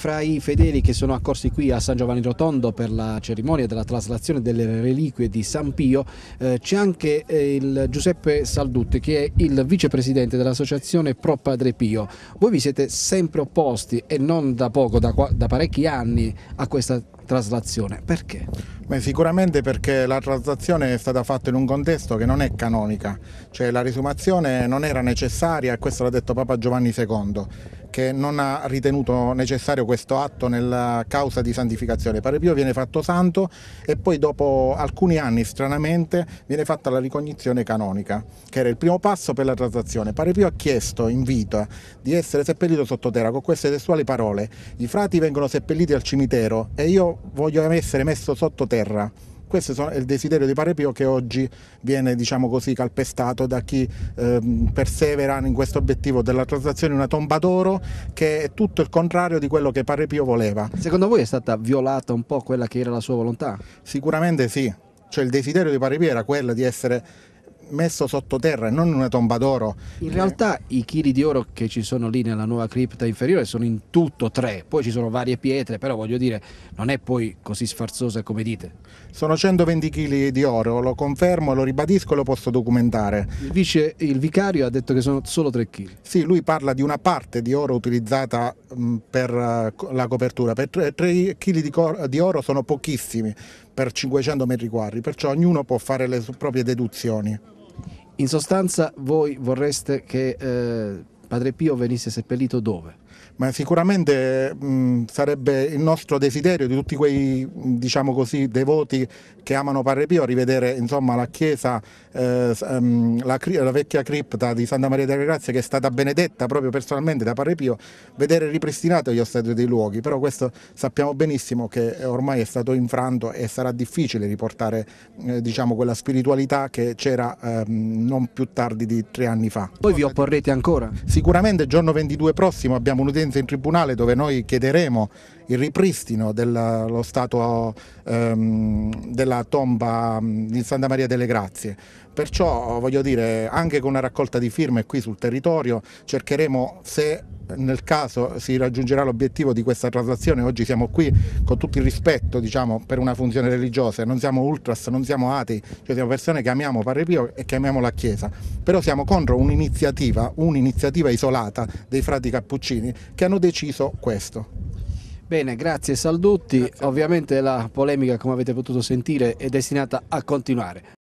Fra i fedeli che sono accorsi qui a San Giovanni Rotondo per la cerimonia della traslazione delle reliquie di San Pio eh, c'è anche eh, il Giuseppe Saldutti che è il vicepresidente dell'associazione Pro Padre Pio. Voi vi siete sempre opposti e non da poco, da, da parecchi anni a questa traslazione. Perché? Beh, sicuramente perché la traslazione è stata fatta in un contesto che non è canonica, cioè la risumazione non era necessaria e questo l'ha detto Papa Giovanni II che non ha ritenuto necessario questo atto nella causa di santificazione. Padre Pio viene fatto santo e poi dopo alcuni anni, stranamente, viene fatta la ricognizione canonica, che era il primo passo per la transazione. Padre Pio ha chiesto in vita di essere seppellito sottoterra con queste testuali parole. I frati vengono seppelliti al cimitero e io voglio essere messo sottoterra. Questo è il desiderio di Pare Pio che oggi viene diciamo così, calpestato da chi ehm, persevera in questo obiettivo della transazione una tomba d'oro che è tutto il contrario di quello che Pare Pio voleva. Secondo voi è stata violata un po' quella che era la sua volontà? Sicuramente sì, cioè il desiderio di Pare Pio era quello di essere messo sottoterra, non una tomba d'oro. In realtà i chili di oro che ci sono lì nella nuova cripta inferiore sono in tutto tre, poi ci sono varie pietre, però voglio dire, non è poi così sfarzosa come dite. Sono 120 kg di oro, lo confermo, lo ribadisco e lo posso documentare. Il vice, il vicario ha detto che sono solo 3 kg. Sì, lui parla di una parte di oro utilizzata mm, per eh, la copertura, per 3 kg di, di oro sono pochissimi per 500 metri quadri, perciò ognuno può fare le proprie deduzioni. In sostanza voi vorreste che eh, Padre Pio venisse seppellito dove? ma sicuramente mh, mm, sarebbe il nostro desiderio di tutti quei diciamo così, devoti che amano Padre Pio rivedere insomma, la chiesa, eh, ehm, la, la, vecchia cripta di Santa Maria delle Grazie che è stata benedetta proprio personalmente da Padre Pio, vedere ripristinato gli ostatori dei luoghi, però questo sappiamo benissimo che ormai è stato infranto e sarà difficile riportare eh, diciamo, quella spiritualità che c'era eh, non più tardi di tre anni fa. Poi vi opporrete ancora? Sicuramente giorno 22 prossimo abbiamo abbiamo un'udienza in tribunale dove noi chiederemo il ripristino dello stato ehm, della tomba mm, di Santa Maria delle Grazie. Perciò voglio dire, anche con una raccolta di firme qui sul territorio cercheremo se nel caso si raggiungerà l'obiettivo di questa traslazione, oggi siamo qui con tutto il rispetto diciamo, per una funzione religiosa, non siamo ultras, non siamo atei, cioè siamo persone che amiamo Padre Pio e che amiamo la Chiesa, però siamo contro un'iniziativa, un'iniziativa isolata dei frati cappuccini che hanno deciso questo. Bene, grazie Saldutti. Grazie. Ovviamente la polemica, come avete potuto sentire, è destinata a continuare.